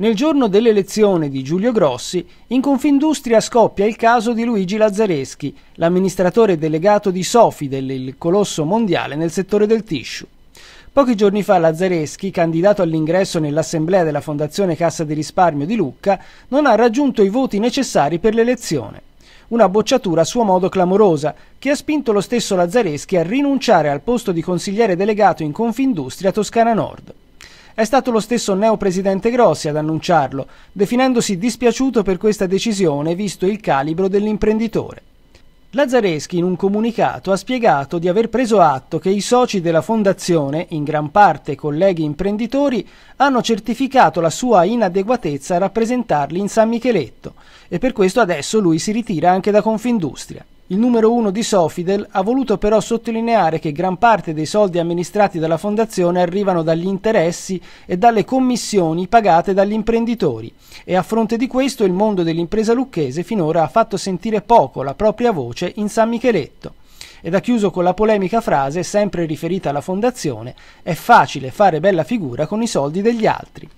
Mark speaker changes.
Speaker 1: Nel giorno dell'elezione di Giulio Grossi, in Confindustria scoppia il caso di Luigi Lazzareschi, l'amministratore delegato di Sofidel, il colosso mondiale nel settore del tissue. Pochi giorni fa Lazzareschi, candidato all'ingresso nell'assemblea della Fondazione Cassa di Risparmio di Lucca, non ha raggiunto i voti necessari per l'elezione. Una bocciatura a suo modo clamorosa, che ha spinto lo stesso Lazzareschi a rinunciare al posto di consigliere delegato in Confindustria Toscana Nord. È stato lo stesso neopresidente Grossi ad annunciarlo, definendosi dispiaciuto per questa decisione visto il calibro dell'imprenditore. Lazzareschi in un comunicato ha spiegato di aver preso atto che i soci della fondazione, in gran parte colleghi imprenditori, hanno certificato la sua inadeguatezza a rappresentarli in San Micheletto e per questo adesso lui si ritira anche da Confindustria. Il numero uno di Sofidel ha voluto però sottolineare che gran parte dei soldi amministrati dalla fondazione arrivano dagli interessi e dalle commissioni pagate dagli imprenditori e a fronte di questo il mondo dell'impresa lucchese finora ha fatto sentire poco la propria voce in San Micheletto. Ed ha chiuso con la polemica frase, sempre riferita alla fondazione, è facile fare bella figura con i soldi degli altri.